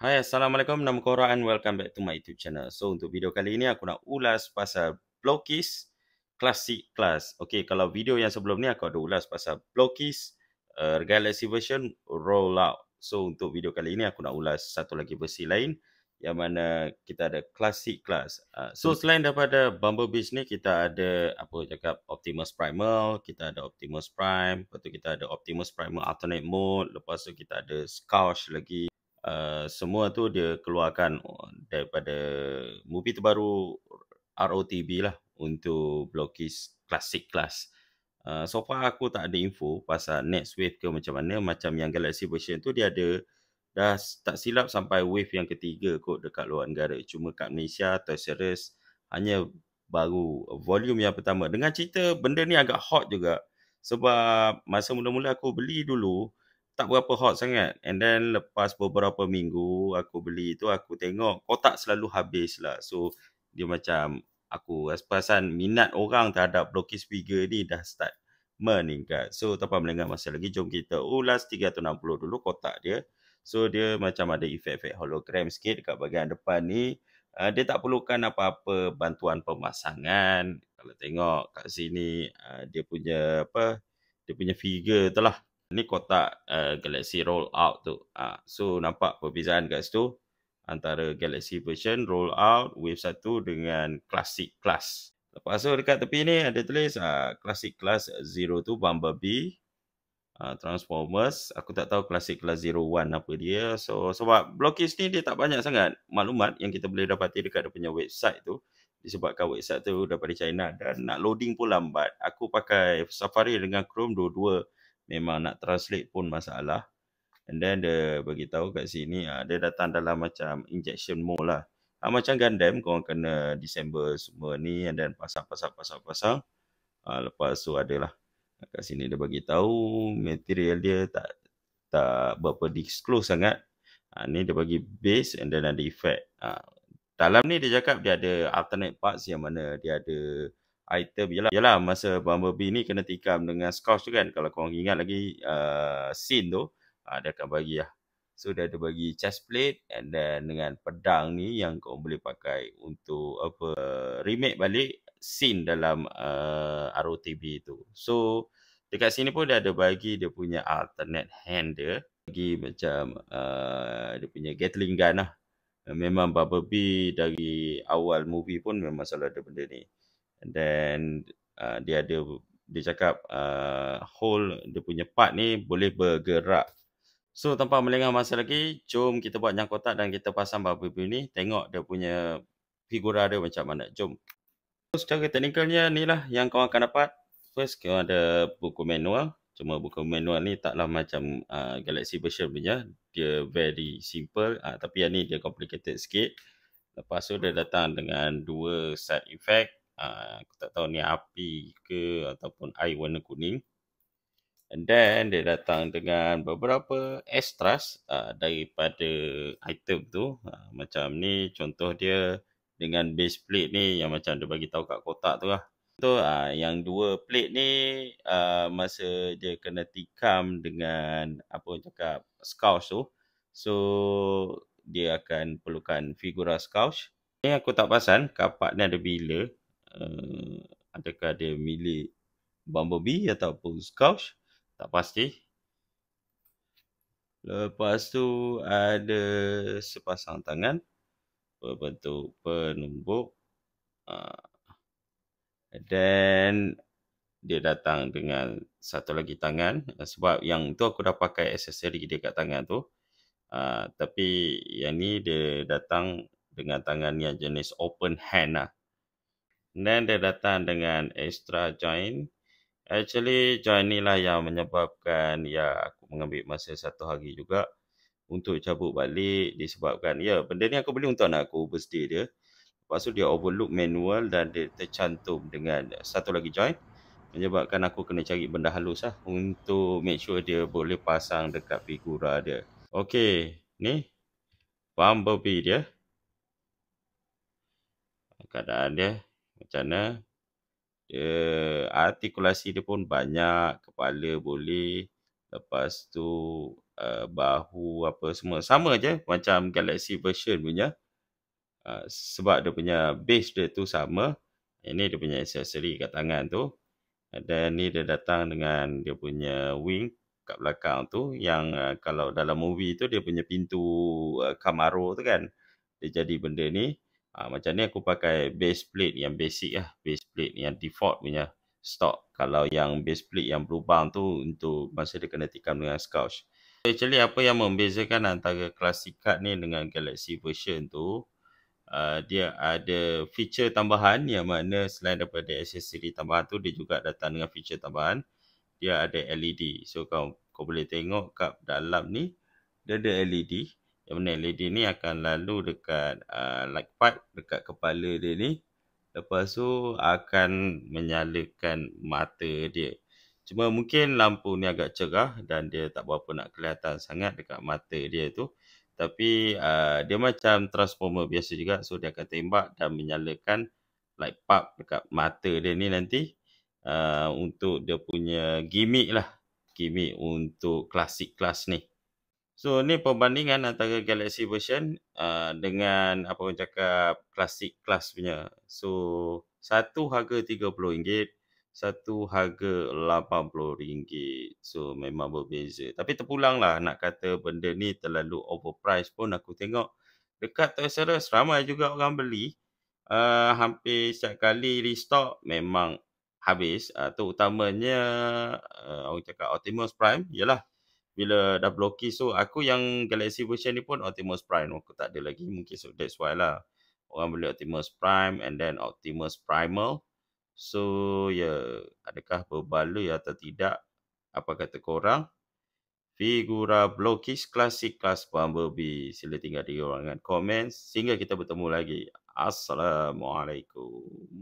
Hai Assalamualaikum, nama korang and welcome back to my YouTube channel. So untuk video kali ini aku nak ulas pasal Blockies Classic Plus. Okay, kalau video yang sebelum ni aku ada ulas pasal Blockies uh, eh, Galaxy Version Rollout. So untuk video kali ini aku nak ulas satu lagi versi lain yang mana kita ada classic class. Uh, so, hmm. selain daripada Bumblebee ni kita ada apa cakap Optimus Primal, kita ada Optimus Prime, lepas tu kita ada Optimus Primal Alternate Mode, lepas tu kita ada Scourge lagi. Uh, semua tu dia keluarkan daripada movie terbaru ROTB lah untuk blokis classic class. Uh, so far aku tak ada info pasal next wave ke macam mana macam yang Galaxy version tu dia ada dah tak silap sampai wave yang ketiga kot dekat luar negara. Cuma kat Malaysia terserius hanya baru volume yang pertama. Dengan cerita benda ni agak hot juga sebab masa mula-mula aku beli dulu tak berapa hot sangat. And then lepas beberapa minggu aku beli tu aku tengok kotak selalu habis lah. So dia macam aku perasan minat orang terhadap blockage figure ni dah start meningkat. So tanpa mendengar masa lagi jom kita ulas 360 dulu kotak dia. So dia macam ada efek-efek hologram sikit dekat bahagian depan ni. Uh, dia tak perlukan apa-apa bantuan pemasangan. Kalau tengok kat sini uh, dia punya apa? Dia punya figure tu lah. Ni kotak uh, Galaxy roll out tu. Uh, so nampak perbezaan kat situ antara Galaxy version roll out wave 1 dengan classic class. Lepas tu dekat tepi ni ada tulis uh, classic class 0 tu Bumblebee Ah, Transformers. Aku tak tahu klasik kelas Zero One apa dia. So sebab blockage ni dia tak banyak sangat maklumat yang kita boleh dapati dekat dia punya website tu. Disebabkan website tu daripada China dan nak loading pun lambat. Aku pakai Safari dengan Chrome dua-dua memang nak translate pun masalah. And then dia bagi tahu kat sini ah, dia datang dalam macam injection mode lah. Ah, macam Gundam kau kena Disember semua ni and then pasang-pasang-pasang-pasang. lepas tu adalah kat sini dia bagi tahu material dia tak tak berapa disclose sangat ha, ni dia bagi base and then ada effect ha, dalam ni dia cakap dia ada alternate parts yang mana dia ada item yalah yalah masa Bumblebee ni kena tikam dengan scotch tu kan kalau korang ingat lagi uh, scene tu ha, dia akan bagi lah so dia ada bagi chest plate and then dengan pedang ni yang kau boleh pakai untuk apa remake balik Sin dalam uh, eh, ROTB tu. So dekat sini pun dia ada bagi dia punya alternate hand dia. Bagi macam uh, dia punya Gatling gun lah. Memang Bumblebee dari awal movie pun memang selalu ada benda ni. And then uh, dia ada dia cakap uh, hole dia punya part ni boleh bergerak. So tanpa melengah masa lagi, jom kita buat nyangkotak dan kita pasang Bumblebee ni. Tengok dia punya figura dia macam mana. Jom secara teknikalnya ni lah yang kau akan dapat. First, kau ada buku manual. Cuma buku manual ni taklah macam uh, Galaxy version punya. Dia very simple. Uh, tapi yang ni dia complicated sikit. Lepas tu dia datang dengan dua side effect. Uh, aku tak tahu ni api ke ataupun air warna kuning. And then dia datang dengan beberapa extras uh, daripada item tu. Uh, macam ni contoh dia dengan base plate ni yang macam dia bagi tahu kat kotak tu lah. Tu uh, yang dua plate ni uh, masa dia kena tikam dengan apa cakap scouse tu. So dia akan perlukan figura scouse. Ni aku tak pasan kapak ni ada bila. Uh, adakah dia milik Bumblebee ataupun Scouse? Tak pasti. Lepas tu ada sepasang tangan berbentuk penumbuk ah, dan dia datang dengan satu lagi tangan ah, sebab yang tu aku dah pakai aksesori dia kat tangan tu ah, tapi yang ni dia datang dengan tangan yang jenis open hand lah dan dia datang dengan extra joint actually joint ni lah yang menyebabkan ya aku mengambil masa satu hari juga untuk cabut balik disebabkan ya benda ni aku beli untuk anak aku birthday dia. Lepas tu dia overlook manual dan dia tercantum dengan satu lagi joint menyebabkan aku kena cari benda halus lah untuk make sure dia boleh pasang dekat figura dia. Okey, ni Bumblebee dia. Keadaan dia macam mana? Dia artikulasi dia pun banyak, kepala boleh. Lepas tu Uh, bahu apa semua sama je macam Galaxy version punya uh, sebab dia punya base dia tu sama ini dia punya accessory kat tangan tu uh, dan ni dia datang dengan dia punya wing kat belakang tu yang uh, kalau dalam movie tu dia punya pintu uh, Camaro tu kan dia jadi benda ni uh, macam ni aku pakai base plate yang basic lah base plate yang default punya stock kalau yang base plate yang berubang tu untuk masa dia kena tikam dengan scotch Actually apa yang membezakan antara classic card ni dengan Galaxy version tu Uh, dia ada feature tambahan yang mana selain daripada accessory tambahan tu dia juga datang dengan feature tambahan dia ada LED so kau kau boleh tengok kat dalam ni dia ada LED yang mana LED ni akan lalu dekat uh, light pipe dekat kepala dia ni lepas tu akan menyalakan mata dia Cuma mungkin lampu ni agak cerah dan dia tak berapa nak kelihatan sangat dekat mata dia tu. Tapi uh, dia macam transformer biasa juga. So dia akan tembak dan menyalakan light pub dekat mata dia ni nanti. Uh, untuk dia punya gimmick lah. Gimmick untuk klasik kelas ni. So ni perbandingan antara Galaxy version uh, dengan apa orang cakap klasik kelas punya. So satu harga RM30 satu harga RM80. So memang berbeza. Tapi terpulang lah nak kata benda ni terlalu overpriced pun aku tengok dekat Toys R Us ramai juga orang beli. Uh, hampir setiap kali restock memang habis. Uh, terutamanya uh, orang cakap Optimus Prime. Yalah bila dah blokis so aku yang Galaxy version ni pun Optimus Prime aku tak ada lagi mungkin so that's why lah orang beli Optimus Prime and then Optimus Primal So ya, yeah. adakah berbaloi ya atau tidak? Apa kata korang? Figura Blokis Klasik Kelas Bumblebee. Sila tinggal di ruangan komen. Sehingga kita bertemu lagi. Assalamualaikum.